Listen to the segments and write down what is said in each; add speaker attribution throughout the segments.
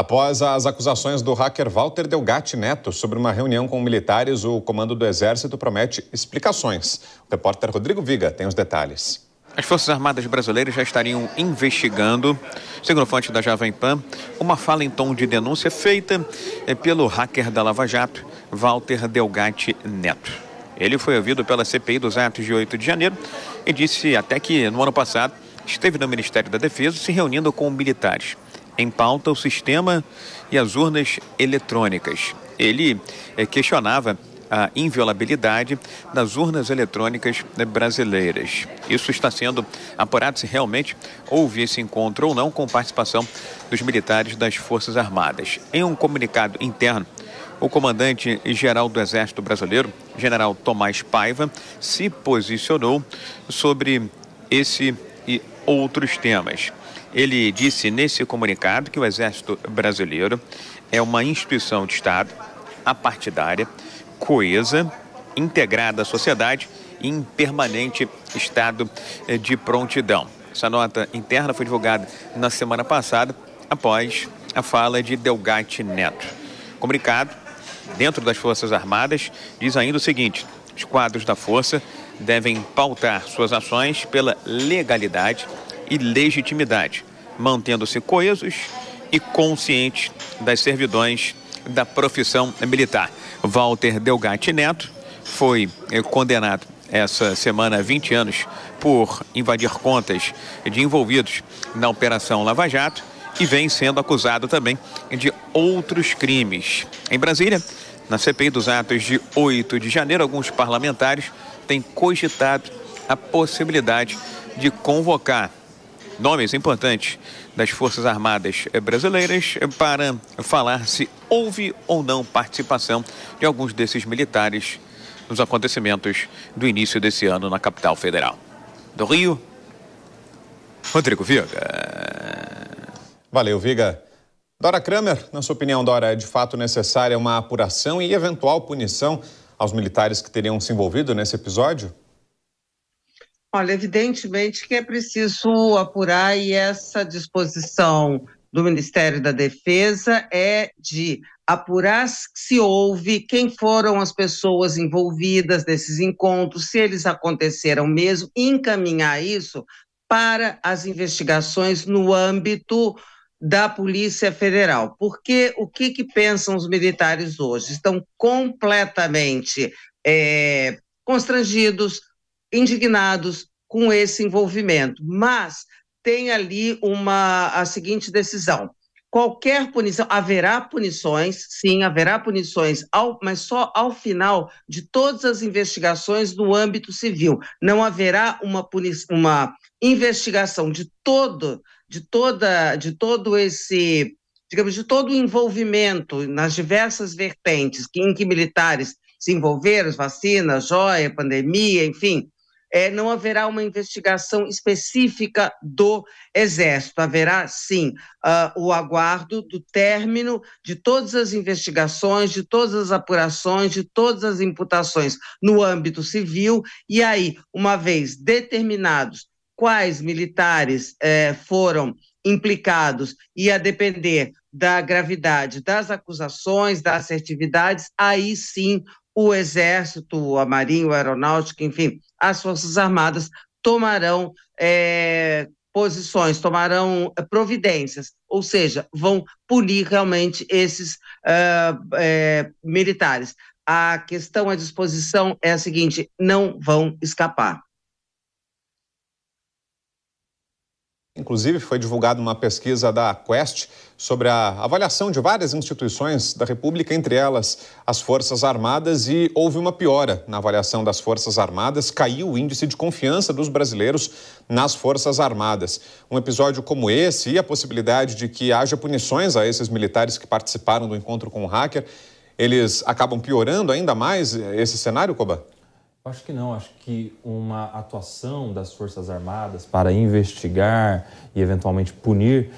Speaker 1: Após as acusações do hacker Walter Delgatti Neto sobre uma reunião com militares, o comando do Exército promete explicações. O repórter Rodrigo Viga tem os detalhes.
Speaker 2: As Forças Armadas brasileiras já estariam investigando, segundo fonte da Jovem Pan, uma fala em tom de denúncia feita eh, pelo hacker da Lava Jato, Walter Delgatti Neto. Ele foi ouvido pela CPI dos atos de 8 de janeiro e disse até que, no ano passado, esteve no Ministério da Defesa se reunindo com militares em pauta o sistema e as urnas eletrônicas. Ele eh, questionava a inviolabilidade das urnas eletrônicas eh, brasileiras. Isso está sendo apurado se realmente houve esse encontro ou não com participação dos militares das Forças Armadas. Em um comunicado interno, o comandante-geral do Exército Brasileiro, general Tomás Paiva, se posicionou sobre esse e outros temas. Ele disse nesse comunicado que o Exército Brasileiro é uma instituição de Estado, apartidária, coesa, integrada à sociedade e em permanente estado eh, de prontidão. Essa nota interna foi divulgada na semana passada, após a fala de Delgate Neto. comunicado, dentro das Forças Armadas, diz ainda o seguinte: os quadros da Força devem pautar suas ações pela legalidade e legitimidade, mantendo-se coesos e conscientes das servidões da profissão militar. Walter Delgatti Neto foi eh, condenado essa semana a 20 anos por invadir contas de envolvidos na Operação Lava Jato e vem sendo acusado também de outros crimes. Em Brasília, na CPI dos atos de 8 de janeiro, alguns parlamentares têm cogitado a possibilidade de convocar nomes é importantes das Forças Armadas eh, brasileiras eh, para falar se houve ou não participação de alguns desses militares nos acontecimentos do início desse ano na capital federal. Do Rio, Rodrigo Viga. Valeu, Viga.
Speaker 1: Dora Kramer, na sua opinião, Dora, é de fato necessária uma apuração e eventual punição aos militares que teriam se envolvido nesse episódio?
Speaker 3: Olha, evidentemente que é preciso apurar e essa disposição do Ministério da Defesa é de apurar se houve, quem foram as pessoas envolvidas nesses encontros, se eles aconteceram mesmo, e encaminhar isso para as investigações no âmbito da Polícia Federal. Porque o que, que pensam os militares hoje? Estão completamente é, constrangidos, indignados com esse envolvimento, mas tem ali uma a seguinte decisão. Qualquer punição, haverá punições, sim, haverá punições, ao, mas só ao final de todas as investigações no âmbito civil. Não haverá uma, uma investigação de todo, de toda, de todo esse, digamos, de todo o envolvimento nas diversas vertentes em que militares se envolveram, vacinas, joia, pandemia, enfim, é, não haverá uma investigação específica do Exército. Haverá, sim, uh, o aguardo do término de todas as investigações, de todas as apurações, de todas as imputações no âmbito civil, e aí, uma vez determinados quais militares eh, foram implicados e a depender da gravidade das acusações, das assertividades, aí sim o Exército, a Marinha, o Aeronáutica, enfim, as Forças Armadas tomarão é, posições, tomarão é, providências, ou seja, vão punir realmente esses uh, é, militares. A questão à disposição é a seguinte: não vão escapar.
Speaker 1: Inclusive, foi divulgada uma pesquisa da Quest sobre a avaliação de várias instituições da República, entre elas as Forças Armadas, e houve uma piora na avaliação das Forças Armadas, caiu o índice de confiança dos brasileiros nas Forças Armadas. Um episódio como esse e a possibilidade de que haja punições a esses militares que participaram do encontro com o hacker, eles acabam piorando ainda mais esse cenário, Coba?
Speaker 4: Acho que não, acho que uma atuação das Forças Armadas para investigar e eventualmente punir,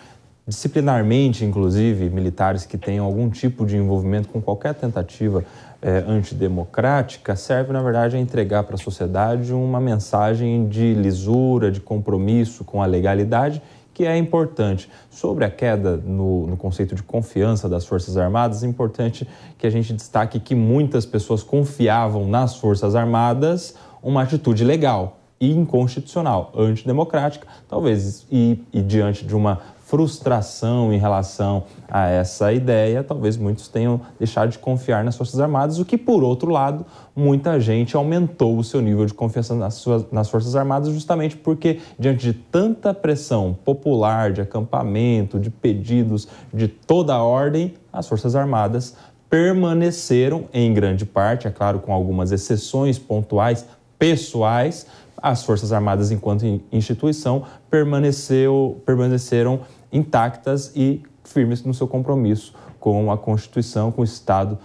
Speaker 4: disciplinarmente, inclusive, militares que tenham algum tipo de envolvimento com qualquer tentativa é, antidemocrática, serve, na verdade, a entregar para a sociedade uma mensagem de lisura, de compromisso com a legalidade que é importante. Sobre a queda no, no, conceito de confiança das Forças Armadas, é importante que a gente destaque que muitas pessoas confiavam nas Forças Armadas uma atitude legal e inconstitucional, antidemocrática, talvez, e, e diante de uma frustração em relação a essa ideia, talvez muitos tenham deixado de confiar nas Forças Armadas, o que, por outro lado, muita gente aumentou o seu nível de confiança nas, suas, nas Forças Armadas, justamente porque, diante de tanta pressão popular, de acampamento, de pedidos de toda a ordem, as Forças Armadas permaneceram, em grande parte, é claro, com algumas exceções pontuais, pessoais, as Forças Armadas, enquanto instituição, permaneceu, permaneceram intactas e firmes no seu compromisso com a Constituição, com o Estado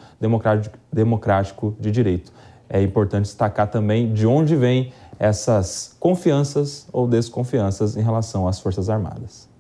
Speaker 4: democrático de direito. É importante destacar também de onde vêm essas confianças ou desconfianças em relação às Forças Armadas.